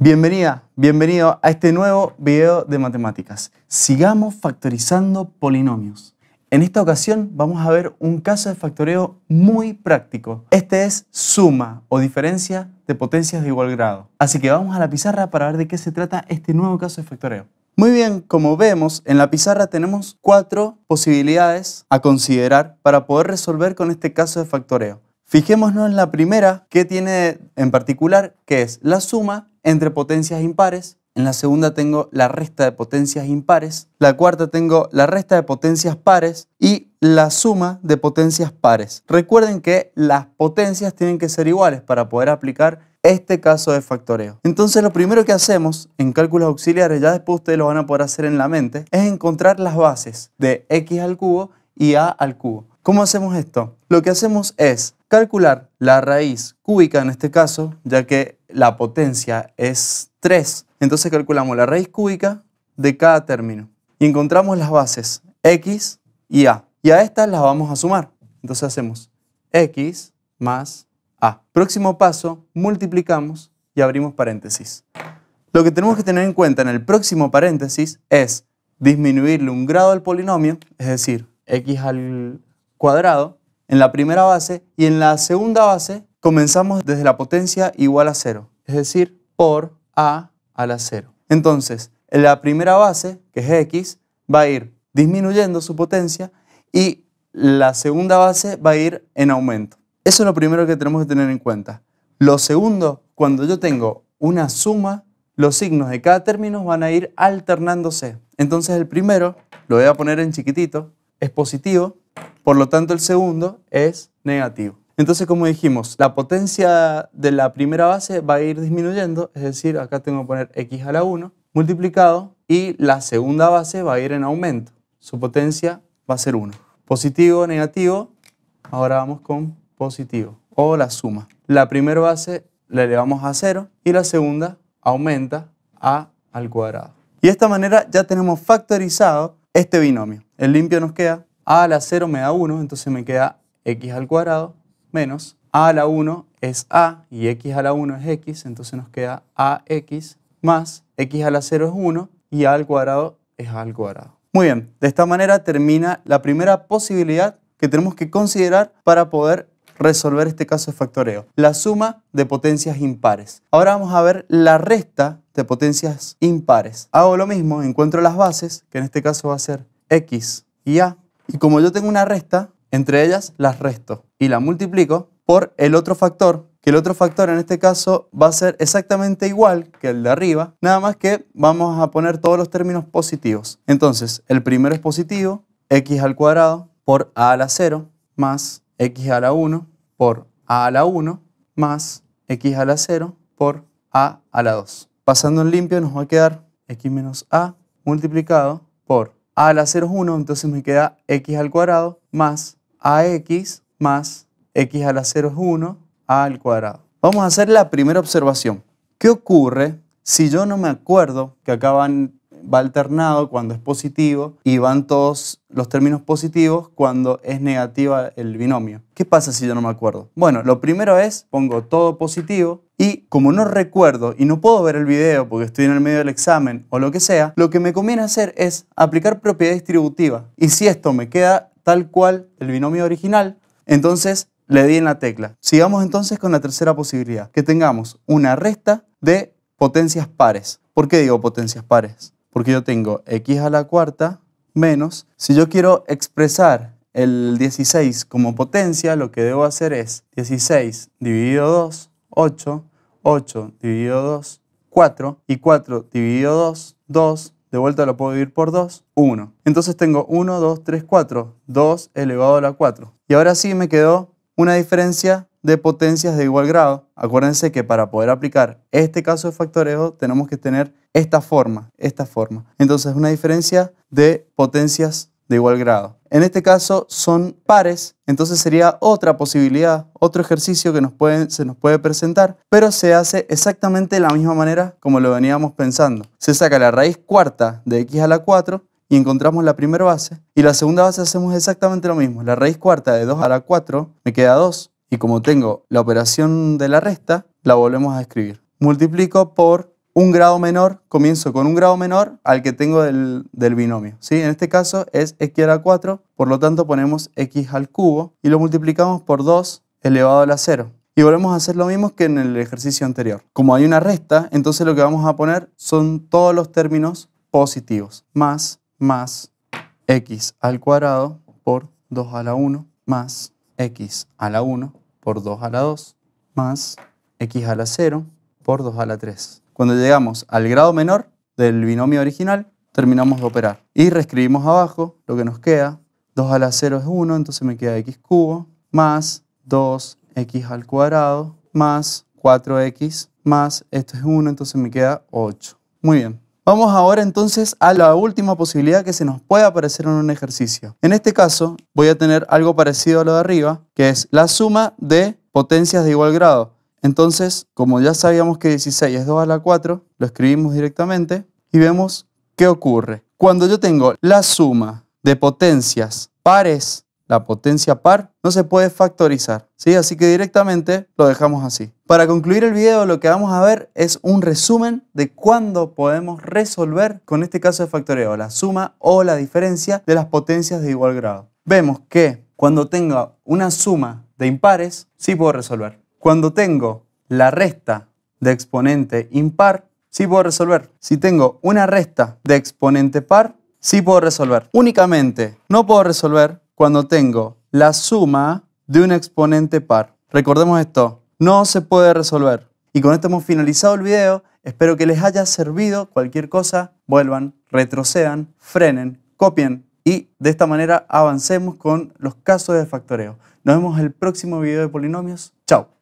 Bienvenida, bienvenido a este nuevo video de matemáticas. Sigamos factorizando polinomios. En esta ocasión vamos a ver un caso de factoreo muy práctico. Este es suma o diferencia de potencias de igual grado. Así que vamos a la pizarra para ver de qué se trata este nuevo caso de factoreo. Muy bien, como vemos, en la pizarra tenemos cuatro posibilidades a considerar para poder resolver con este caso de factoreo. Fijémonos en la primera que tiene en particular, que es la suma entre potencias impares. En la segunda tengo la resta de potencias impares. La cuarta tengo la resta de potencias pares y la suma de potencias pares. Recuerden que las potencias tienen que ser iguales para poder aplicar este caso de factoreo. Entonces lo primero que hacemos en cálculos auxiliares, ya después ustedes lo van a poder hacer en la mente, es encontrar las bases de x al cubo y a al cubo. ¿Cómo hacemos esto? Lo que hacemos es calcular la raíz cúbica en este caso, ya que la potencia es 3. Entonces calculamos la raíz cúbica de cada término y encontramos las bases x y a. Y a estas las vamos a sumar. Entonces hacemos x más a. Próximo paso, multiplicamos y abrimos paréntesis. Lo que tenemos que tener en cuenta en el próximo paréntesis es disminuirle un grado al polinomio, es decir, x al cuadrado en la primera base y en la segunda base comenzamos desde la potencia igual a cero, es decir, por a a la cero. Entonces, en la primera base, que es x, va a ir disminuyendo su potencia y la segunda base va a ir en aumento. Eso es lo primero que tenemos que tener en cuenta. Lo segundo, cuando yo tengo una suma, los signos de cada término van a ir alternándose. Entonces el primero, lo voy a poner en chiquitito, es positivo por lo tanto, el segundo es negativo. Entonces, como dijimos, la potencia de la primera base va a ir disminuyendo, es decir, acá tengo que poner x a la 1 multiplicado y la segunda base va a ir en aumento. Su potencia va a ser 1. Positivo, negativo, ahora vamos con positivo o la suma. La primera base la elevamos a 0 y la segunda aumenta a al cuadrado. Y de esta manera ya tenemos factorizado este binomio. El limpio nos queda a a la 0 me da 1, entonces me queda x al cuadrado menos a a la 1 es a y x a la 1 es x, entonces nos queda ax más x a la 0 es 1 y a al cuadrado es a al cuadrado. Muy bien, de esta manera termina la primera posibilidad que tenemos que considerar para poder resolver este caso de factoreo, la suma de potencias impares. Ahora vamos a ver la resta de potencias impares. Hago lo mismo, encuentro las bases, que en este caso va a ser x y a, y como yo tengo una resta, entre ellas las resto y la multiplico por el otro factor, que el otro factor en este caso va a ser exactamente igual que el de arriba, nada más que vamos a poner todos los términos positivos. Entonces, el primero es positivo, x al cuadrado por a a la 0 más x a la 1 por a a la 1 más x a la 0 por a a la 2. Pasando en limpio nos va a quedar x menos a multiplicado por a la 0 es 1, entonces me queda x al cuadrado más ax más x a la 0 es 1 al cuadrado. Vamos a hacer la primera observación. ¿Qué ocurre si yo no me acuerdo que acaban va alternado cuando es positivo y van todos los términos positivos cuando es negativa el binomio. ¿Qué pasa si yo no me acuerdo? Bueno, lo primero es pongo todo positivo y como no recuerdo y no puedo ver el video porque estoy en el medio del examen o lo que sea, lo que me conviene hacer es aplicar propiedad distributiva. Y si esto me queda tal cual el binomio original, entonces le di en la tecla. Sigamos entonces con la tercera posibilidad, que tengamos una resta de potencias pares. ¿Por qué digo potencias pares? porque yo tengo x a la cuarta menos, si yo quiero expresar el 16 como potencia, lo que debo hacer es 16 dividido 2, 8, 8 dividido 2, 4, y 4 dividido 2, 2, de vuelta lo puedo dividir por 2, 1. Entonces tengo 1, 2, 3, 4, 2 elevado a la 4. Y ahora sí me quedó una diferencia de potencias de igual grado, acuérdense que para poder aplicar este caso de factoreo tenemos que tener esta forma, esta forma. Entonces, una diferencia de potencias de igual grado. En este caso son pares, entonces sería otra posibilidad, otro ejercicio que nos se nos puede presentar, pero se hace exactamente de la misma manera como lo veníamos pensando. Se saca la raíz cuarta de x a la 4 y encontramos la primera base, y la segunda base hacemos exactamente lo mismo. La raíz cuarta de 2 a la 4 me queda 2, y como tengo la operación de la resta, la volvemos a escribir. Multiplico por un grado menor, comienzo con un grado menor al que tengo del, binomio. ¿sí? En este caso es x a la 4, por lo tanto ponemos x al cubo y lo multiplicamos por 2 elevado a la 0. Y volvemos a hacer lo mismo que en el ejercicio anterior. Como hay una resta, entonces lo que vamos a poner son todos los términos positivos. Más, más, x al cuadrado por 2 a la 1, más x a la 1 por 2 a la 2 más x a la 0 por 2 a la 3. Cuando llegamos al grado menor del binomio original, terminamos de operar. Y reescribimos abajo lo que nos queda. 2 a la 0 es 1, entonces me queda x cubo más 2x al cuadrado más 4x más, esto es 1, entonces me queda 8. Muy bien. Vamos ahora entonces a la última posibilidad que se nos puede aparecer en un ejercicio. En este caso voy a tener algo parecido a lo de arriba, que es la suma de potencias de igual grado. Entonces, como ya sabíamos que 16 es 2 a la 4, lo escribimos directamente y vemos qué ocurre. Cuando yo tengo la suma de potencias pares la potencia par no se puede factorizar, ¿sí? Así que directamente lo dejamos así. Para concluir el video lo que vamos a ver es un resumen de cuándo podemos resolver con este caso de factoreo, la suma o la diferencia de las potencias de igual grado. Vemos que cuando tenga una suma de impares, sí puedo resolver. Cuando tengo la resta de exponente impar, sí puedo resolver. Si tengo una resta de exponente par, sí puedo resolver. Únicamente no puedo resolver cuando tengo la suma de un exponente par. Recordemos esto, no se puede resolver. Y con esto hemos finalizado el video. Espero que les haya servido. Cualquier cosa, vuelvan, retrocedan, frenen, copien y de esta manera avancemos con los casos de factoreo. Nos vemos en el próximo video de polinomios. Chao.